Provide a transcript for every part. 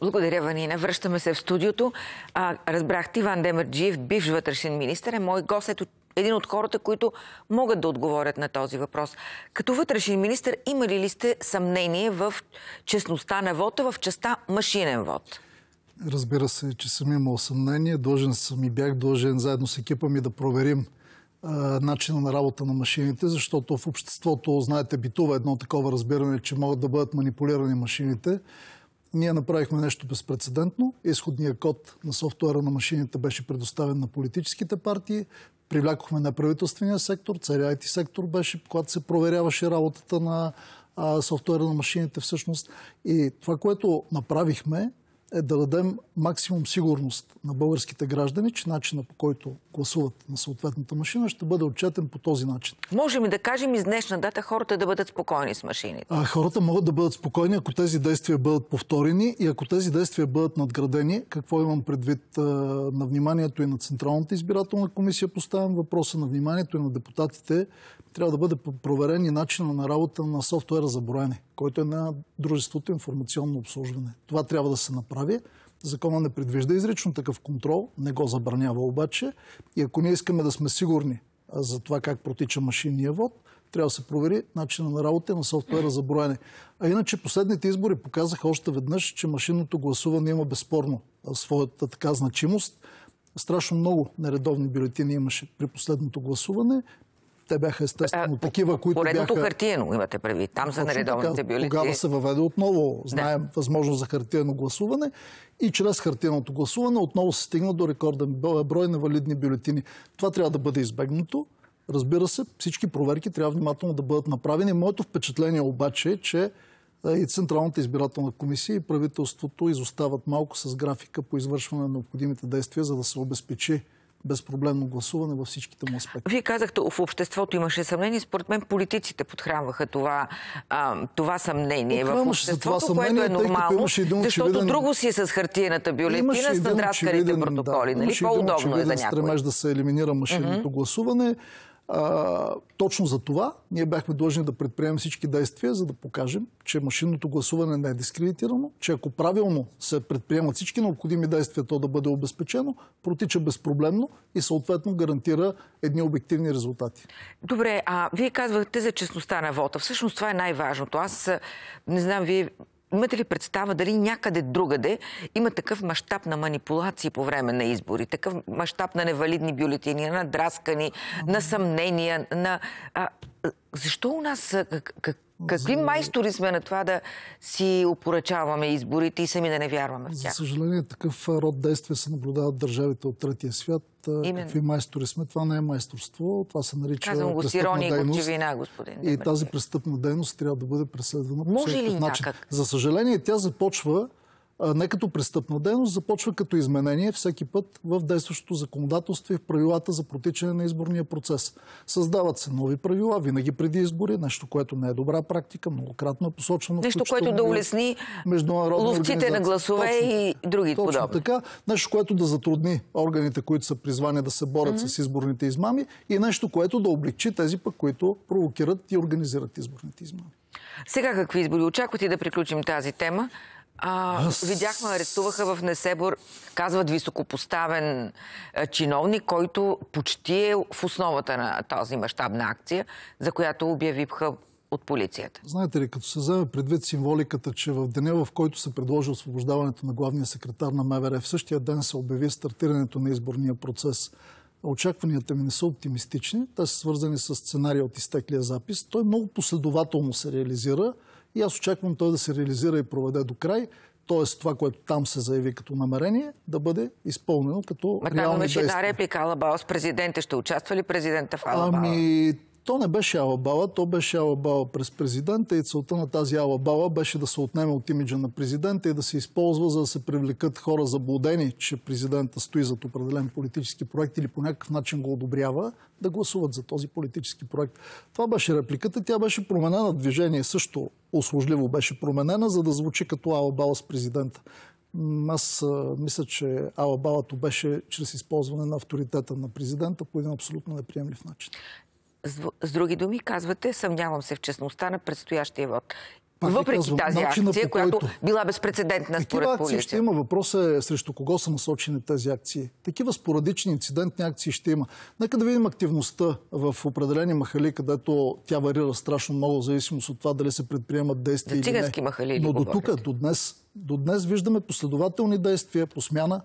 Благодаря, Ванина. Връщаме се в студиото. А, разбрахте, Иван Демерджиев, бивш вътрешен министр, е мой гост. Ето един от хората, които могат да отговорят на този въпрос. Като вътрешен министр, имали ли сте съмнение в честността на вода, в частта машинен вод? Разбира се, че съм имал съмнение. Дължен съм и бях дължен заедно с екипа ми да проверим начина на работа на машините, защото в обществото, знаете, битува едно такова разбиране, че могат да бъдат манипулирани машините ние направихме нещо безпредседентно. Изходният код на софтуера на машините беше предоставен на политическите партии. Привлякохме на правителствения сектор, целият IT сектор беше, когато се проверяваше работата на софтуера на машините всъщност. И това, което направихме, е да дадем максимум сигурност на българските граждани, че начина по който гласуват на съответната машина ще бъде отчетен по този начин. Можем и да кажем из днешна дата хората да бъдат спокойни с машините. А, хората могат да бъдат спокойни, ако тези действия бъдат повторени и ако тези действия бъдат надградени. Какво имам предвид а, на вниманието и на Централната избирателна комисия? Поставям въпроса на вниманието и на депутатите. Трябва да бъде проверен и начина на работа на софтуера за броене, който е на дружеството информационно обслужване. Това трябва да се направи прави. Закона не предвижда изрично такъв контрол, не го забранява обаче. И ако ние искаме да сме сигурни за това как протича машинния вод, трябва да се провери начина на работа на софтуера за броене. А иначе последните избори показаха още веднъж, че машинното гласуване има безспорно своята така значимост. Страшно много нередовни бюлетини имаше при последното гласуване те бяха естествено а, такива, които поредното бяха... Поредното хартиено имате преди. Там са нередовните бюлети. Тогава се въведе отново, знаем, да. възможност за хартиено гласуване и чрез хартиеното гласуване отново се стигна до рекорден брой на валидни бюлетини. Това трябва да бъде избегнато. Разбира се, всички проверки трябва внимателно да бъдат направени. Моето впечатление обаче е, че и Централната избирателна комисия и правителството изостават малко с графика по извършване на необходимите действия, за да се обезпечи безпроблемно гласуване във всичките му аспекти. Вие казахте, в обществото имаше съмнение. Според мен политиците подхранваха това, това съмнение в обществото, това което е нормално, защото очевиден... друго си е с хартиената бюлетина, с надраскарите протоколи. Нали? Да, нали? По-удобно е за някой. стремеж да се елиминира машинното mm -hmm. гласуване. А, точно за това ние бяхме длъжни да предприемем всички действия, за да покажем, че машинното гласуване не е дискредитирано, че ако правилно се предприемат всички необходими действия, то да бъде обезпечено, протича безпроблемно и съответно гарантира едни обективни резултати. Добре, а вие казвахте за честността на вота. Всъщност това е най-важното. Аз не знам, вие Имате ли представа дали някъде другаде има такъв мащаб на манипулации по време на избори, такъв мащаб на невалидни бюлетини, на драскани, на съмнения, на... А, защо у нас... Как, Какви за... майстори сме на това да си опоръчаваме изборите и сами да не вярваме в тях? За съжаление, такъв род действия се наблюдават държавите от третия свят. Именно. Какви майстори сме? Това не е майсторство, това се нарича Казвам го с ирония и господин. И тази престъпна дейност трябва да бъде преследвана. Може ли някак? Начин. За съжаление, тя започва не като престъпна дейност, започва като изменение всеки път в действащото законодателство и в правилата за протичане на изборния процес. Създават се нови правила, винаги преди избори, нещо, което не е добра практика, многократно е посочено. Нещо, което да улесни ловците на гласове точно, и други точно подобни. така. Нещо, което да затрудни органите, които са призвани да се борят mm-hmm. с изборните измами и нещо, което да облегчи тези пък, които провокират и организират изборните измами. Сега какви избори очаквате да приключим тази тема? А, Видяхме, арестуваха в Несебор, казват, високопоставен а, чиновник, който почти е в основата на тази мащабна акция, за която обявиха от полицията. Знаете ли, като се вземе предвид символиката, че в деня, в който се предложи освобождаването на главния секретар на МВР, в същия ден се обяви стартирането на изборния процес, очакванията ми не са оптимистични. Те са свързани с сценария от изтеклия запис. Той много последователно се реализира. И аз очаквам той да се реализира и проведе до край. т.е. това, което там се заяви като намерение, да бъде изпълнено като Макар реални действия. Макар имаше една реплика, Алабаос, президента ще участва ли президента в Алабаос? Ами, то не беше алабала, то беше алабала през президента и целта на тази алабала беше да се отнеме от имиджа на президента и да се използва за да се привлекат хора заблудени, че президента стои зад определен политически проект или по някакъв начин го одобрява, да гласуват за този политически проект. Това беше репликата. Тя беше променена. Движение също услужливо беше променена, за да звучи като алабала с президента. Аз мисля, че алабалато беше чрез използване на авторитета на президента по един абсолютно неприемлив начин. С други думи, казвате, съмнявам се в честността на предстоящия вод. Пак Въпреки казвам, тази акция, който... която била безпредседентна според полицията. акции ще има. Въпросът е срещу кого са насочени тези акции. Такива спорадични инцидентни акции ще има. Нека да видим активността в определени махали, където тя варира страшно много, в зависимост от това дали се предприемат действия или не. махали Но до тук, до днес, до днес виждаме последователни действия по смяна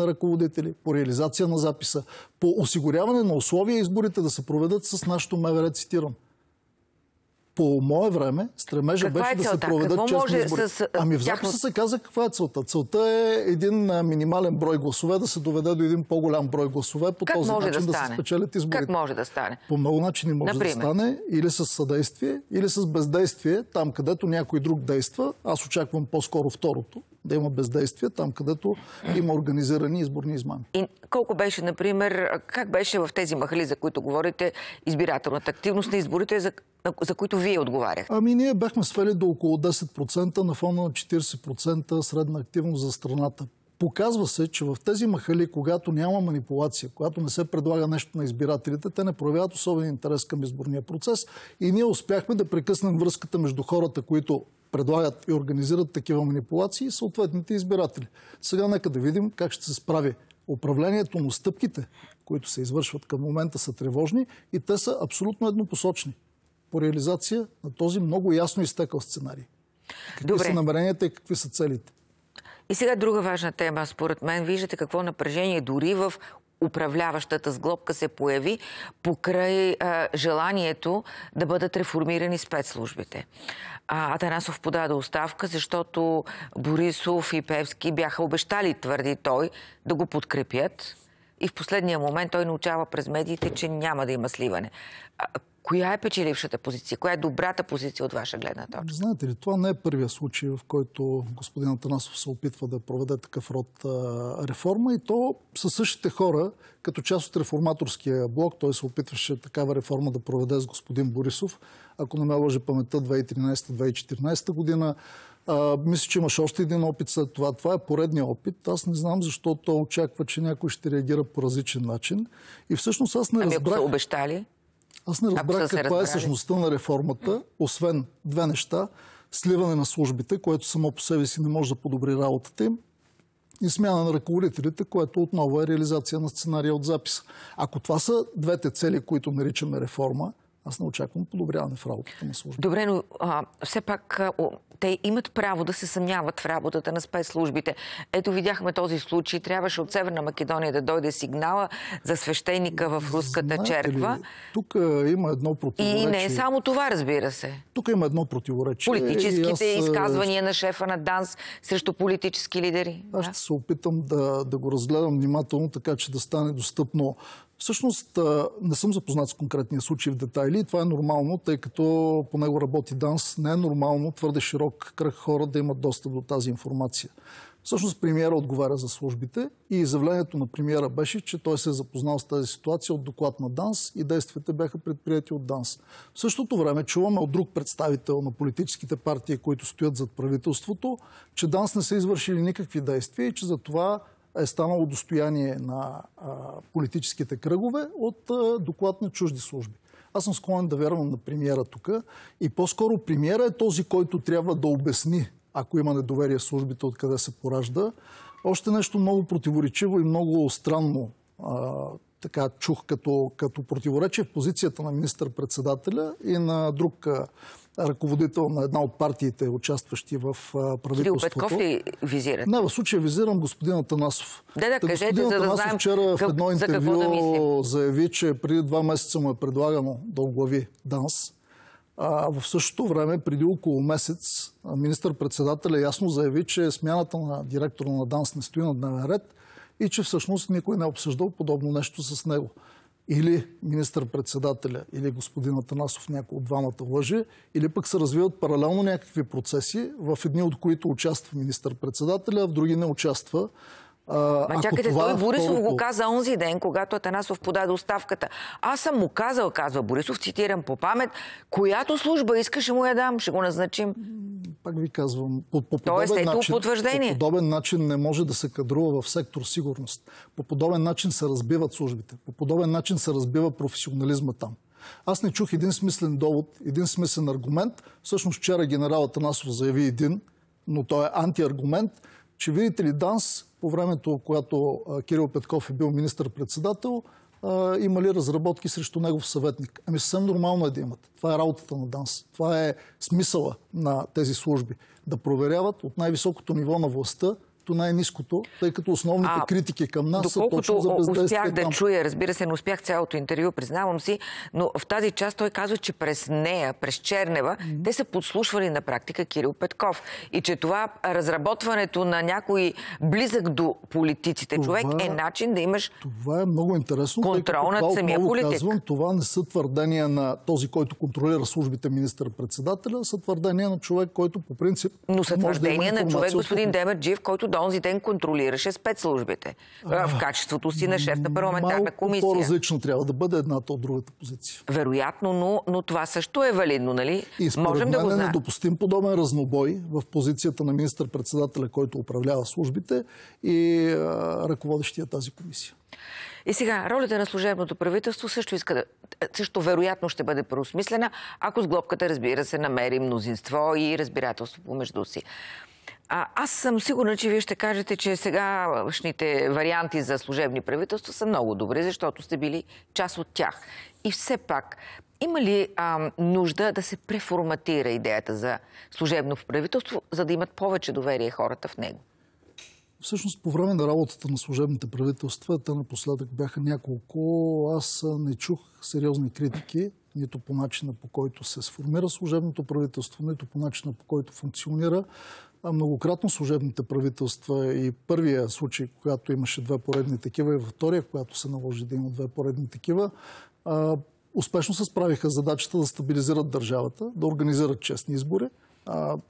на ръководители, по реализация на записа, по осигуряване на условия изборите да се проведат с нашото МВР, цитирам по мое време стремежа каква беше е да се проведат Какво честни избори. С... Ами в записа се каза каква е целта. Целта е един минимален брой гласове да се доведе до един по-голям брой гласове, по как този начин да, да, се спечелят избори. Как може да стане? По много начини може Например? да стане или с съдействие, или с бездействие, там където някой друг действа. Аз очаквам по-скоро второто, да има бездействие там, където има организирани изборни измами. И колко беше, например, как беше в тези махали, за които говорите, избирателната активност на изборите, за, за които вие отговаряхте? Ами ние бяхме свели до около 10% на фона на 40% средна активност за страната. Показва се, че в тези махали, когато няма манипулация, когато не се предлага нещо на избирателите, те не проявяват особен интерес към изборния процес и ние успяхме да прекъснем връзката между хората, които предлагат и организират такива манипулации и съответните избиратели. Сега нека да видим как ще се справи управлението, но стъпките, които се извършват към момента, са тревожни и те са абсолютно еднопосочни по реализация на този много ясно изтекал сценарий. Какви Добре. са намеренията и какви са целите? И сега друга важна тема, според мен. Виждате какво напрежение дори в управляващата сглобка се появи покрай а, желанието да бъдат реформирани спецслужбите. А, Атанасов подаде оставка, защото Борисов и Певски бяха обещали, твърди той, да го подкрепят. И в последния момент той научава през медиите, че няма да има сливане. А, Коя е печелившата позиция? Коя е добрата позиция от ваша гледна точка? Знаете ли, това не е първия случай, в който господин Атанасов се опитва да проведе такъв род а, реформа и то със същите хора, като част от реформаторския блок, той се опитваше такава реформа да проведе с господин Борисов, ако не ме лъжи паметта 2013-2014 година. А, мисля, че имаш още един опит след това. Това е поредния опит. Аз не знам защо той очаква, че някой ще реагира по различен начин. И всъщност аз не разбрах... Ами ако са обещали? Аз не разбрах каква е същността на реформата, освен две неща. Сливане на службите, което само по себе си не може да подобри работата им, и смяна на ръководителите, което отново е реализация на сценария от записа. Ако това са двете цели, които наричаме реформа, аз не очаквам подобряване в работата на службите. Добре, но а, все пак а, о, те имат право да се съмняват в работата на спецслужбите. Ето видяхме този случай. Трябваше от Северна Македония да дойде сигнала за свещеника в Руската Знаете черква. Ли, тук има едно противоречие. И не е само това, разбира се. Тук има едно противоречие. Политическите аз... изказвания на шефа на ДАНС срещу политически лидери. Аз ще се опитам да, да го разгледам внимателно, така че да стане достъпно Всъщност не съм запознат с конкретния случай в детайли. Това е нормално, тъй като по него работи ДАНС. Не е нормално твърде широк кръг хора да имат достъп до тази информация. Всъщност премиера отговаря за службите и изявлението на премиера беше, че той се е запознал с тази ситуация от доклад на ДАНС и действията бяха предприяти от ДАНС. В същото време чуваме от друг представител на политическите партии, които стоят зад правителството, че ДАНС не са извършили никакви действия и че за това е станало достояние на политическите кръгове от доклад на чужди служби. Аз съм склонен да вярвам на премиера тук и по-скоро премиера е този, който трябва да обясни, ако има недоверие в службите, откъде се поражда. Още нещо много противоречиво и много странно така чух като, като противоречие в позицията на министър-председателя и на друг ръководител на една от партиите, участващи в правителството. Кирил Петков ли визирате? Не, в случая визирам господин Атанасов. Да, да, кажете, господин за да Атанасов знаем вчера в едно интервю да заяви, че преди два месеца му е предлагано да оглави ДАНС. А в същото време, преди около месец, министър-председателя ясно заяви, че смяната на директора на ДАНС не стои на дневен ред и че всъщност никой не е обсъждал подобно нещо с него или министър-председателя, или господин Атанасов някои от двамата лъжи, или пък се развиват паралелно някакви процеси, в едни от които участва министър-председателя, а в други не участва. А, чакайте, това, той Борисов го каза онзи ден, когато Атанасов подаде оставката. Аз съм му казал, казва Борисов, цитирам по памет, която служба искаш, ще му я дам, ще го назначим пак ви казвам, по, по, Тоест, подобен, начин, по подобен начин не може да се кадрува в сектор сигурност. По подобен начин се разбиват службите. По подобен начин се разбива професионализма там. Аз не чух един смислен довод, един смислен аргумент. Всъщност вчера генерал Танасов заяви един, но той е антиаргумент, че видите ли, Данс по времето, когато Кирил Петков е бил министър-председател, има ли разработки срещу негов съветник. Ами съвсем нормално е да имат. Това е работата на ДАНС. Това е смисъла на тези служби. Да проверяват от най-високото ниво на властта нещо най-низкото, тъй като основните а, критики към нас са точно за бездействие успях да там. чуя, разбира се, не успях цялото интервю, признавам си, но в тази част той казва, че през нея, през Чернева, mm -hmm. те са подслушвали на практика Кирил Петков и че това разработването на някой близък до политиците това, човек е начин да имаш Това е много интересно, контрол над самия политик. Казвам, това не са твърдения на този, който контролира службите министър-председателя, са твърдения на човек, който по принцип Но са твърдения да на човек, господин Демерджиев, който до онзи ден контролираше спецслужбите а, в качеството си на шеф на парламентарна комисия. Малко по-различно трябва да бъде едната от другата позиция. Вероятно, но, но това също е валидно, нали? И според Можем мен да го е недопустим подобен разнобой в позицията на министър-председателя, който управлява службите и а, ръководещия тази комисия. И сега, ролята на служебното правителство също, иска да, също вероятно ще бъде преосмислена, ако сглобката, разбира се, намери мнозинство и разбирателство помежду си. А, аз съм сигурна, че вие ще кажете, че сегашните варианти за служебни правителства са много добри, защото сте били част от тях. И все пак, има ли а, нужда да се преформатира идеята за служебно правителство, за да имат повече доверие хората в него? Всъщност, по време на работата на служебните правителства, те напоследък бяха няколко, аз не чух сериозни критики, нито по начина по който се сформира служебното правителство, нито по начина по който функционира. А многократно служебните правителства и първия случай, когато имаше две поредни такива и във втория, когато се наложи да има две поредни такива, успешно се справиха задачата да стабилизират държавата, да организират честни избори.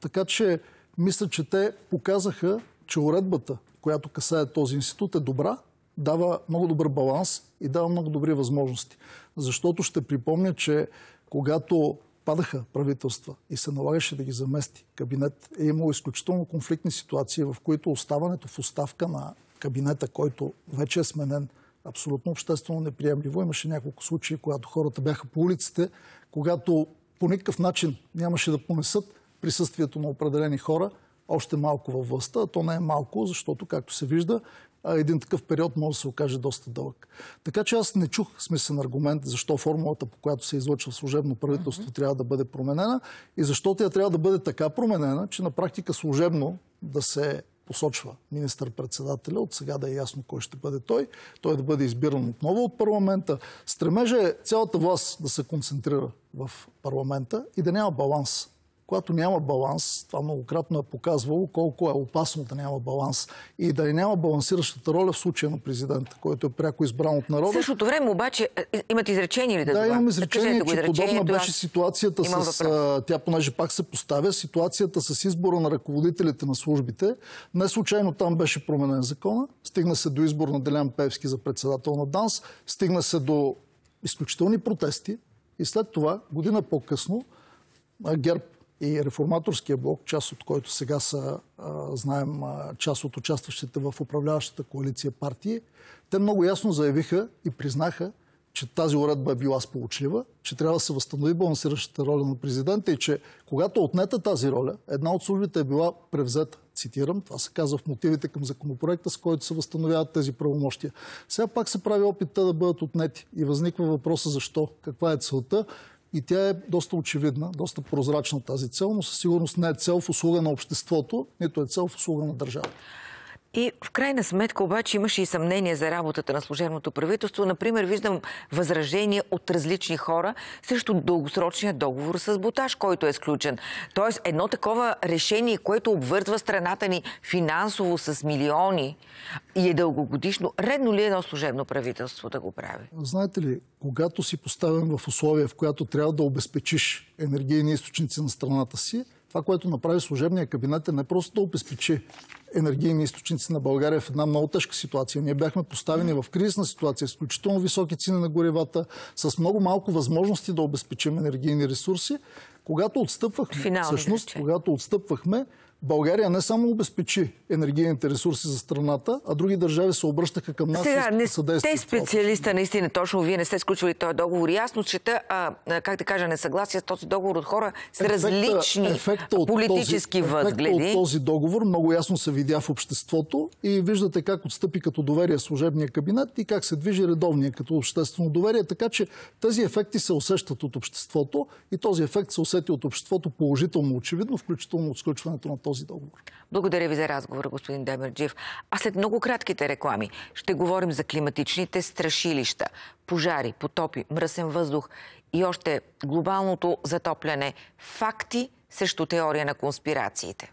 така че мисля, че те показаха, че уредбата, която касае този институт е добра, дава много добър баланс и дава много добри възможности. Защото ще припомня, че когато падаха правителства и се налагаше да ги замести кабинет, е имало изключително конфликтни ситуации, в които оставането в оставка на кабинета, който вече е сменен, абсолютно обществено неприемливо. Имаше няколко случаи, когато хората бяха по улиците, когато по никакъв начин нямаше да понесат присъствието на определени хора, още малко във властта, а то не е малко, защото, както се вижда, а един такъв период може да се окаже доста дълъг. Така че аз не чух смислен аргумент защо формулата, по която се излъчва служебно правителство, mm-hmm. трябва да бъде променена и защо тя трябва да бъде така променена, че на практика служебно да се посочва министър-председателя, от сега да е ясно кой ще бъде той, той да бъде избиран отново от парламента. Стремежа е цялата власт да се концентрира в парламента и да няма баланс когато няма баланс, това многократно е показвало колко е опасно да няма баланс и да няма балансиращата роля в случая на президента, който е пряко избран от народа. В същото време обаче е, е, имат изречение ли да Да, имам изречение, че подобна беше ситуацията с... Тя понеже пак се поставя, ситуацията с избора на ръководителите на службите. Не случайно там беше променен закона. Стигна се до избор на Делян Певски за председател на ДАНС. Стигна се до изключителни протести. И след това, година по-късно, ГЕРБ и реформаторския блок, част от който сега са, знаем, част от участващите в управляващата коалиция партии, те много ясно заявиха и признаха, че тази уредба е била сполучлива, че трябва да се възстанови балансиращата роля на президента и че когато е отнета тази роля, една от службите е била превзета. Цитирам, това се казва в мотивите към законопроекта, с който се възстановяват тези правомощия. Сега пак се прави опит да бъдат отнети и възниква въпроса защо, каква е целта, и тя е доста очевидна, доста прозрачна тази цел, но със сигурност не е цел в услуга на обществото, нито е цел в услуга на държавата. И в крайна сметка обаче имаше и съмнение за работата на служебното правителство. Например, виждам възражение от различни хора срещу дългосрочния договор с Боташ, който е сключен. Тоест едно такова решение, което обвързва страната ни финансово с милиони и е дългогодишно, редно ли е едно служебно правителство да го прави? Знаете ли, когато си поставен в условия, в която трябва да обезпечиш енергийни източници на страната си, това, което направи служебния кабинет е не просто да обезпечи енергийни източници на България в една много тежка ситуация. Ние бяхме поставени в кризисна ситуация, изключително високи цени на горевата, с много малко възможности да обезпечим енергийни ресурси. Когато отстъпвахме, всъщност, когато отстъпвахме, България не само обезпечи енергийните ресурси за страната, а други държави се обръщаха към нас Сега, не сте специалиста, наистина, точно вие не сте сключвали този договор. И че чета, а, как да кажа, несъгласие с този договор от хора с ефекта, различни ефекта от политически този, възгледи. от този договор много ясно се видя в обществото и виждате как отстъпи като доверие служебния кабинет и как се движи редовния като обществено доверие. Така че тези ефекти се усещат от обществото и този ефект се усети от обществото положително очевидно, включително от сключването на този този договор. Благодаря ви за разговора, господин Демерджиев. А след много кратките реклами ще говорим за климатичните страшилища, пожари, потопи, мръсен въздух и още глобалното затопляне. Факти срещу теория на конспирациите.